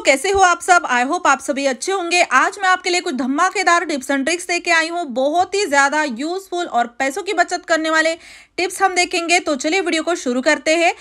दोस्तों कैसे हो आप सब आई होप आप सभी अच्छे होंगे आज मैं आपके लिए कुछ धमाकेदार टिप्स एंड ट्रिक्स देके आई हूँ बहुत ही ज़्यादा यूजफुल और पैसों की बचत करने वाले टिप्स हम देखेंगे तो चलिए वीडियो को शुरू करते हैं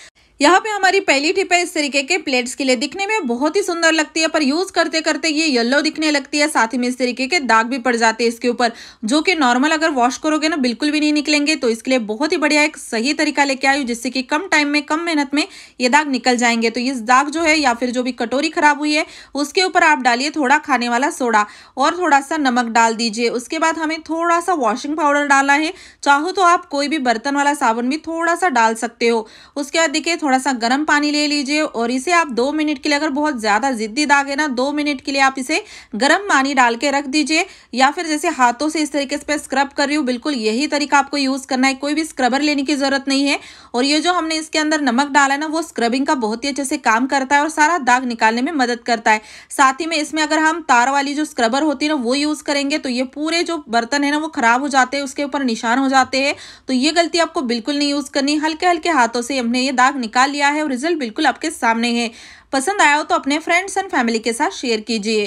यहाँ पे हमारी पहली टिप है इस तरीके के प्लेट्स के लिए दिखने में बहुत ही सुंदर लगती है पर यूज करते करते ये येलो दिखने लगती है साथ ही में इस तरीके के दाग भी पड़ जाते हैं इसके ऊपर जो कि नॉर्मल अगर वॉश करोगे ना बिल्कुल भी नहीं निकलेंगे तो इसके लिए बहुत ही बढ़िया एक सही तरीका लेके आयु जिससे कि कम टाइम में कम मेहनत में ये दाग निकल जाएंगे तो ये दाग जो है या फिर जो भी कटोरी खराब हुई है उसके ऊपर आप डालिए थोड़ा खाने वाला सोडा और थोड़ा सा नमक डाल दीजिए उसके बाद हमें थोड़ा सा वॉशिंग पाउडर डालना है चाहो तो आप कोई भी बर्तन वाला साबुन भी थोड़ा सा डाल सकते हो उसके बाद देखिए थोड़ा सा गर्म पानी ले लीजिए और इसे आप दो मिनट के लिए अगर बहुत ज़्यादा ज़िद्दी दाग है ना दो मिनट के लिए आप इसे गर्म पानी डाल के रख दीजिए या फिर जैसे हाथों से इस तरीके से स्क्रब कर रही हूँ बिल्कुल यही तरीका आपको यूज़ करना है कोई भी स्क्रबर लेने की ज़रूरत नहीं है और ये जो हमने इसके अंदर नमक डाला है ना वो स्क्रबिंग का बहुत ही अच्छे से काम करता है और सारा दाग निकालने में मदद करता है साथ ही में इसमें अगर हम तार वाली जो स्क्रबर होती है ना वो यूज़ करेंगे तो ये पूरे जो बर्तन है ना वो ख़राब हो जाते हैं उसके ऊपर निशान हो जाते हैं तो ये गलती आपको बिल्कुल नहीं यूज़ करनी हल्के हल्के हाथों से हमने ये दाग निकाल निकाल लिया है और रिजल्ट बिल्कुल आपके सामने है पसंद आया हो तो अपने फ्रेंड्स एंड फैमिली के साथ शेयर कीजिए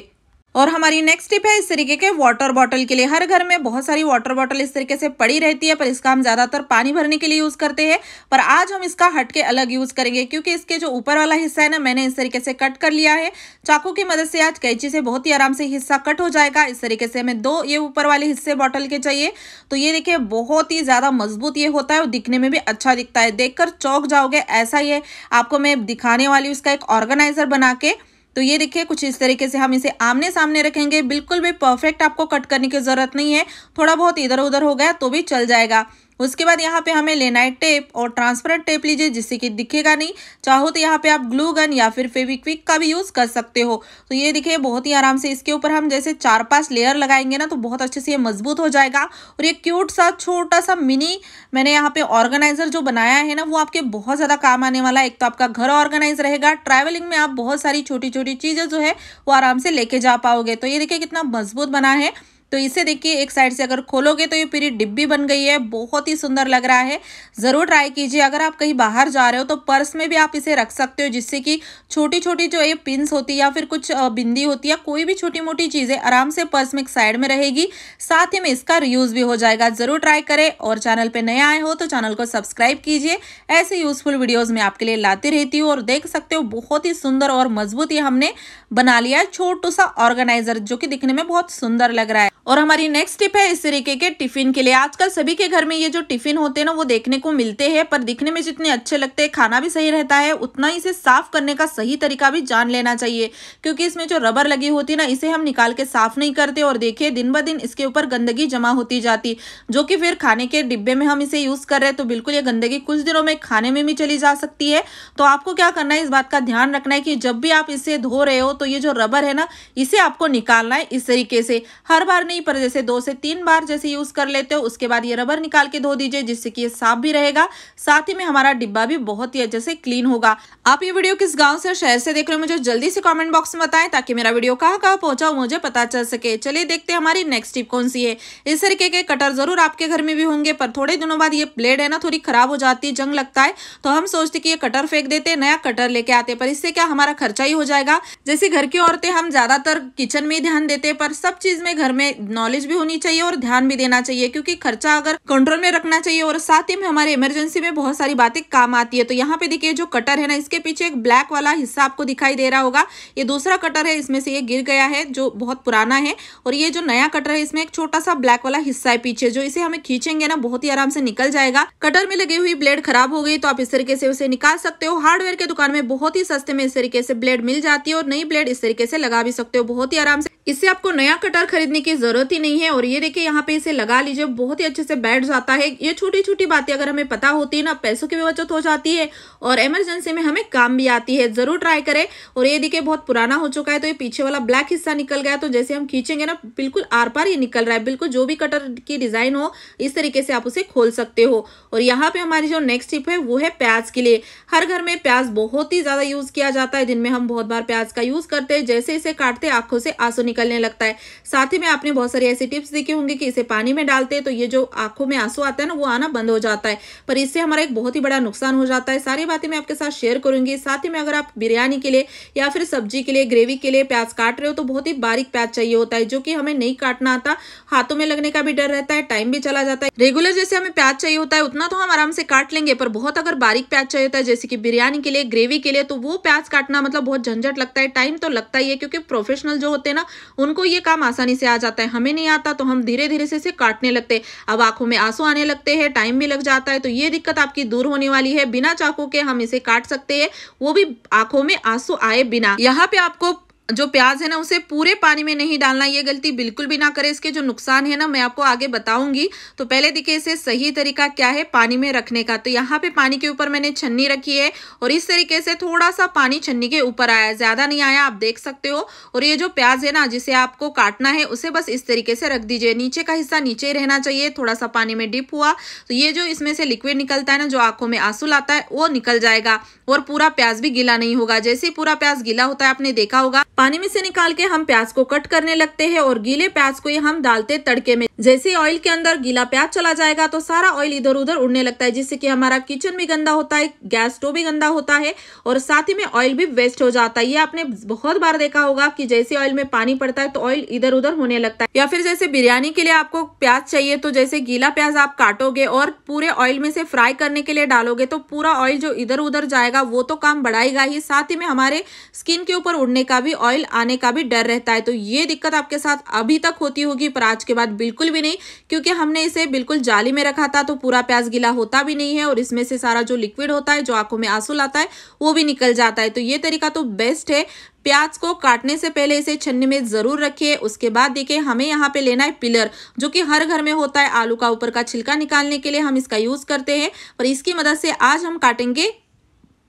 और हमारी नेक्स्ट टिप है इस तरीके के वाटर बॉटल के लिए हर घर में बहुत सारी वाटर बॉटल इस तरीके से पड़ी रहती है पर इसका हम ज़्यादातर पानी भरने के लिए यूज़ करते हैं पर आज हम इसका हटके अलग यूज़ करेंगे क्योंकि इसके जो ऊपर वाला हिस्सा है ना मैंने इस तरीके से कट कर लिया है चाकू की मदद से आज कैंची से बहुत ही आराम से हिस्सा कट हो जाएगा इस तरीके से हमें दो ये ऊपर वाले हिस्से बॉटल के चाहिए तो ये देखिए बहुत ही ज़्यादा मजबूत ये होता है और दिखने में भी अच्छा दिखता है देखकर चौक जाओगे ऐसा ही है आपको मैं दिखाने वाली उसका एक ऑर्गेनाइजर बना के तो ये देखिए कुछ इस तरीके से हम इसे आमने सामने रखेंगे बिल्कुल भी परफेक्ट आपको कट करने की ज़रूरत नहीं है थोड़ा बहुत इधर उधर हो गया तो भी चल जाएगा उसके बाद यहाँ पे हमें लेना है टेप और ट्रांसपेरेंट टेप लीजिए जिससे कि दिखेगा नहीं चाहो तो यहाँ पे आप ग्लू गन या फिर फेविक्विक का भी यूज़ कर सकते हो तो ये देखिए बहुत ही आराम से इसके ऊपर हम जैसे चार पांच लेयर लगाएंगे ना तो बहुत अच्छे से ये मजबूत हो जाएगा और ये क्यूट सा छोटा सा मिनी मैंने यहाँ पे ऑर्गेनाइजर जो बनाया है ना वो आपके बहुत ज़्यादा काम आने वाला है एक तो आपका घर ऑर्गेनाइज रहेगा ट्रैवलिंग में आप बहुत सारी छोटी छोटी चीज़ें जो है वो आराम से लेके जा पाओगे तो ये देखिए कितना मजबूत बना है तो इसे देखिए एक साइड से अगर खोलोगे तो ये पूरी डिब्बी बन गई है बहुत ही सुंदर लग रहा है ज़रूर ट्राई कीजिए अगर आप कहीं बाहर जा रहे हो तो पर्स में भी आप इसे रख सकते हो जिससे कि छोटी छोटी जो ये पिंस होती है या फिर कुछ बिंदी होती है कोई भी छोटी मोटी चीज़ें आराम से पर्स में एक साइड में रहेगी साथ ही में इसका यूज़ भी हो जाएगा ज़रूर ट्राई करें और चैनल पर नए आए हो तो चैनल को सब्सक्राइब कीजिए ऐसे यूज़फुल वीडियोज़ में आपके लिए लाती रहती हूँ और देख सकते हो बहुत ही सुंदर और मजबूत ये हमने बना लिया है छोटू सा ऑर्गेनाइजर जो कि दिखने में बहुत सुंदर लग रहा है और हमारी नेक्स्ट टिप है इस तरीके के टिफिन के लिए आजकल सभी के घर में ये जो टिफिन होते हैं ना वो देखने को मिलते हैं पर दिखने में जितने अच्छे लगते हैं खाना भी सही रहता है उतना ही इसे साफ करने का सही तरीका भी जान लेना चाहिए क्योंकि इसमें जो रबर लगी होती है ना इसे हम निकाल के साफ नहीं करते और देखिए दिन ब दिन इसके ऊपर गंदगी जमा होती जाती जो कि फिर खाने के डिब्बे में हम इसे यूज कर रहे हैं तो बिल्कुल ये गंदगी कुछ दिनों में खाने में भी चली जा सकती है तो आपको क्या करना है इस बात का ध्यान रखना है कि जब भी आप इसे धो रहे हो तो ये जो रबर है ना इसे आपको निकालना है इस तरीके से हर बार नहीं पर जैसे दो से तीन बार जैसे यूज़ कर लेते हो उसके बाद ये रबर निकाल के धो दीजिए जिससे कि ये साफ भी रहेगा साथ ही में हमारा डिब्बा भी बहुत ही अच्छे से क्लीन होगा आप ये वीडियो किस गाँव से शहर से देख रहे हो मुझे जल्दी से कॉमेंट बॉक्स में बताएं ताकि मेरा वीडियो कहाँ कहाँ पहुंचा मुझे पता चल सके चलिए देखते हैं हमारी नेक्स्ट टिप कौन सी है इस तरीके के कटर जरूर आपके घर में भी होंगे पर थोड़े दिनों बाद ये ब्लेड है ना थोड़ी खराब हो जाती है जंग लगता है तो हम सोचते कि ये कटर फेंक देते नया कटर लेके आते पर इससे क्या हमारा खर्चा ही हो जाएगा जैसे घर की औरतें हम ज्यादातर किचन में ध्यान देते पर सब चीज में घर में नॉलेज भी होनी चाहिए और ध्यान भी देना चाहिए क्योंकि खर्चा अगर कंट्रोल में रखना चाहिए और साथ ही में हमारे इमरजेंसी में बहुत सारी बातें काम आती है तो यहाँ पे देखिए जो कटर है ना इसके पीछे एक ब्लैक वाला हिस्सा आपको दिखाई दे रहा होगा ये दूसरा कटर है इसमें से ये गिर गया है जो बहुत पुराना है और ये जो नया कटर है इसमें एक छोटा सा ब्लैक वाला हिस्सा है पीछे जो इसे हमें खींचेंगे ना बहुत ही आराम से निकल जाएगा कटर में लगी हुई ब्लेड खराब हो गई तो आप इस तरीके से उसे निकाल सकते हो हार्डवेयर के दुकान में बहुत ही सस्ते में इस तरीके से ब्लेड मिल जाती है और नई ब्लेड इस तरीके से लगा भी सकते हो बहुत ही आराम से इससे आपको नया कटर खरीदने की जरूरत ज़रूरत ही नहीं है और ये देखिए यहाँ पे इसे लगा लीजिए बहुत ही अच्छे से बैठ जाता है ये छोटी छोटी बातें अगर हमें पता होती है ना पैसों की भी बचत हो जाती है और इमरजेंसी में हमें काम भी आती है ज़रूर ट्राई करें और ये देखिए बहुत पुराना हो चुका है तो ये पीछे वाला ब्लैक हिस्सा निकल गया तो जैसे हम खींचेंगे ना बिल्कुल आर पार ये निकल रहा है बिल्कुल जो भी कटर की डिज़ाइन हो इस तरीके से आप उसे खोल सकते हो और यहाँ पे हमारी जो नेक्स्ट टिप है वो है प्याज के लिए हर घर में प्याज बहुत ही ज़्यादा यूज़ किया जाता है दिन में हम बहुत बार प्याज का यूज़ करते हैं जैसे इसे काटते आंखों से आंसू निकलने लगता है साथ ही में आपने बहुत सारी ऐसी टिप्स दिखे होंगे कि इसे पानी में डालते हैं तो ये जो आंखों में आंसू आता है ना वो आना बंद हो जाता है पर इससे हमारा एक बहुत ही बड़ा नुकसान हो जाता है सारी बातें मैं आपके साथ शेयर करूंगी साथ ही में अगर आप बिरयानी के लिए या फिर सब्जी के लिए ग्रेवी के लिए प्याज काट रहे हो तो बहुत ही बारीक प्याज चाहिए होता है जो कि हमें नहीं काटना आता हाथों में लगने का भी डर रहता है टाइम भी चला जाता है रेगुलर जैसे हमें प्याज चाहिए होता है उतना तो हम आराम से काट लेंगे पर बहुत अगर बारीक प्याज चाहिए होता है जैसे कि बिरयानी के लिए ग्रेवी के लिए तो वो प्याज काटना मतलब बहुत झंझट लगता है टाइम तो लगता ही है क्योंकि प्रोफेशनल जो होते हैं ना उनको ये काम आसानी से आ जाता है हमें नहीं आता तो हम धीरे धीरे से इसे काटने लगते अब आंखों में आंसू आने लगते हैं टाइम भी लग जाता है तो ये दिक्कत आपकी दूर होने वाली है बिना चाकू के हम इसे काट सकते हैं वो भी आंखों में आंसू आए बिना यहाँ पे आपको जो प्याज है ना उसे पूरे पानी में नहीं डालना ये गलती बिल्कुल भी ना करें इसके जो नुकसान है ना मैं आपको आगे बताऊंगी तो पहले देखिए इसे सही तरीका क्या है पानी में रखने का तो यहाँ पे पानी के ऊपर मैंने छन्नी रखी है और इस तरीके से थोड़ा सा पानी छन्नी के ऊपर आया है ज़्यादा नहीं आया आप देख सकते हो और ये जो प्याज है ना जिसे आपको काटना है उसे बस इस तरीके से रख दीजिए नीचे का हिस्सा नीचे ही रहना चाहिए थोड़ा सा पानी में डिप हुआ तो ये जो इसमें से लिक्विड निकलता है ना जो आंखों में आंसू लाता है वो निकल जाएगा और पूरा प्याज भी गीला नहीं होगा जैसे ही पूरा प्याज गीला होता है आपने देखा होगा पानी में से निकाल के हम प्याज को कट करने लगते हैं और गीले प्याज को ये हम डालते तड़के में जैसे ऑयल के अंदर गीला प्याज चला जाएगा तो सारा ऑयल इधर उधर उड़ने लगता है जिससे कि हमारा किचन भी गंदा होता है गैस स्टोव भी गंदा होता है और साथ ही में ऑयल भी वेस्ट हो जाता है ये आपने बहुत बार देखा होगा कि जैसे ऑयल में पानी पड़ता है तो ऑयल इधर उधर होने लगता है या फिर जैसे बिरयानी के लिए आपको प्याज चाहिए तो जैसे गीला प्याज आप काटोगे और पूरे ऑयल में से फ्राई करने के लिए डालोगे तो पूरा ऑयल जो इधर उधर जाएगा वो तो काम बढ़ाएगा ही साथ ही में हमारे स्किन के ऊपर उड़ने का भी ऑयल आने का भी डर रहता है तो ये दिक्कत आपके साथ अभी तक होती होगी पर आज के बाद बिल्कुल भी नहीं क्योंकि हमने इसे बिल्कुल जाली में रखा था तो पूरा प्याज गीला होता भी नहीं है और इसमें से सारा जो लिक्विड होता है जो आंखों में आंसू लाता है वो भी निकल जाता है तो ये तरीका तो बेस्ट है प्याज को काटने से पहले इसे छन्नी में ज़रूर रखिए उसके बाद देखिए हमें यहाँ पे लेना है पिलर जो कि हर घर में होता है आलू का ऊपर का छिलका निकालने के लिए हम इसका यूज़ करते हैं पर इसकी मदद से आज हम काटेंगे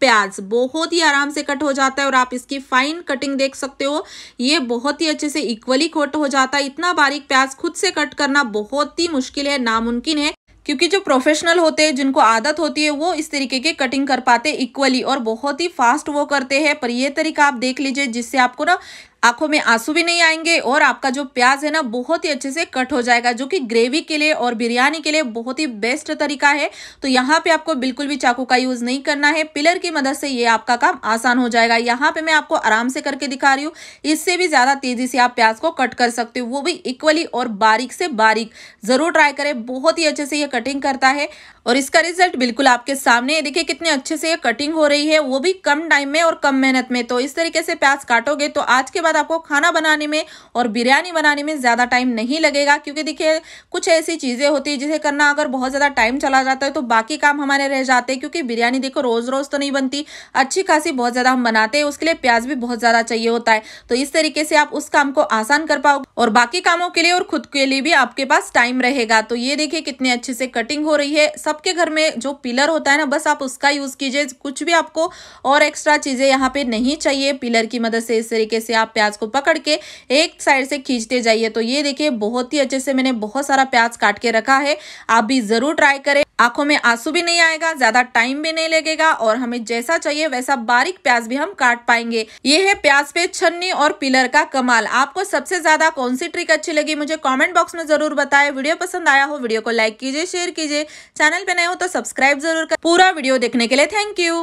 प्याज बहुत ही आराम से कट हो जाता है और आप इसकी फाइन कटिंग देख सकते हो ये बहुत ही अच्छे से इक्वली कट हो जाता है इतना बारीक प्याज खुद से कट करना बहुत ही मुश्किल है नामुमकिन है क्योंकि जो प्रोफेशनल होते हैं जिनको आदत होती है वो इस तरीके के कटिंग कर पाते इक्वली और बहुत ही फास्ट वो करते हैं पर ये तरीका आप देख लीजिए जिससे आपको ना आंखों में आंसू भी नहीं आएंगे और आपका जो प्याज है ना बहुत ही अच्छे से कट हो जाएगा जो कि ग्रेवी के लिए और बिरयानी के लिए बहुत ही बेस्ट तरीका है तो यहाँ पे आपको बिल्कुल भी चाकू का यूज़ नहीं करना है पिलर की मदद से ये आपका काम आसान हो जाएगा यहाँ पे मैं आपको आराम से करके दिखा रही हूँ इससे भी ज़्यादा तेज़ी से आप प्याज को कट कर सकते हो वो भी इक्वली और बारीक से बारीक ज़रूर ट्राई करें बहुत ही अच्छे से ये कटिंग करता है और इसका रिजल्ट बिल्कुल आपके सामने देखिए कितने अच्छे से ये कटिंग हो रही है वो भी कम टाइम में और कम मेहनत में तो इस तरीके से प्याज काटोगे तो आज के बाद बाद आपको खाना बनाने में और बिरयानी बनाने में ज़्यादा टाइम नहीं लगेगा क्योंकि देखिए कुछ ऐसी चीज़ें होती है जिसे करना अगर बहुत ज़्यादा टाइम चला जाता है तो बाकी काम हमारे रह जाते हैं क्योंकि बिरयानी देखो रोज़ रोज़ तो नहीं बनती अच्छी खासी बहुत ज़्यादा हम बनाते हैं उसके लिए प्याज भी बहुत ज़्यादा चाहिए होता है तो इस तरीके से आप उस काम को आसान कर पाओगे और बाकी कामों के लिए और खुद के लिए भी आपके पास टाइम रहेगा तो ये देखिए कितने अच्छे से कटिंग हो रही है सबके घर में जो पिलर होता है ना बस आप उसका यूज़ कीजिए कुछ भी आपको और एक्स्ट्रा चीज़ें यहाँ पे नहीं चाहिए पिलर की मदद से इस तरीके से आप प्याज को पकड़ के एक साइड से खींचते जाइए तो ये देखिए बहुत ही अच्छे से मैंने बहुत सारा प्याज काट के रखा है आप भी ज़रूर ट्राई करें आंखों में आंसू भी नहीं आएगा ज्यादा टाइम भी नहीं लगेगा और हमें जैसा चाहिए वैसा बारीक प्याज भी हम काट पाएंगे ये है प्याज पे छन्नी और पिलर का कमाल आपको सबसे ज्यादा कौन सी ट्रिक अच्छी लगी मुझे कमेंट बॉक्स में जरूर बताएं वीडियो पसंद आया हो वीडियो को लाइक कीजिए शेयर कीजिए चैनल पे नए हो तो सब्सक्राइब जरूर कर पूरा वीडियो देखने के लिए थैंक यू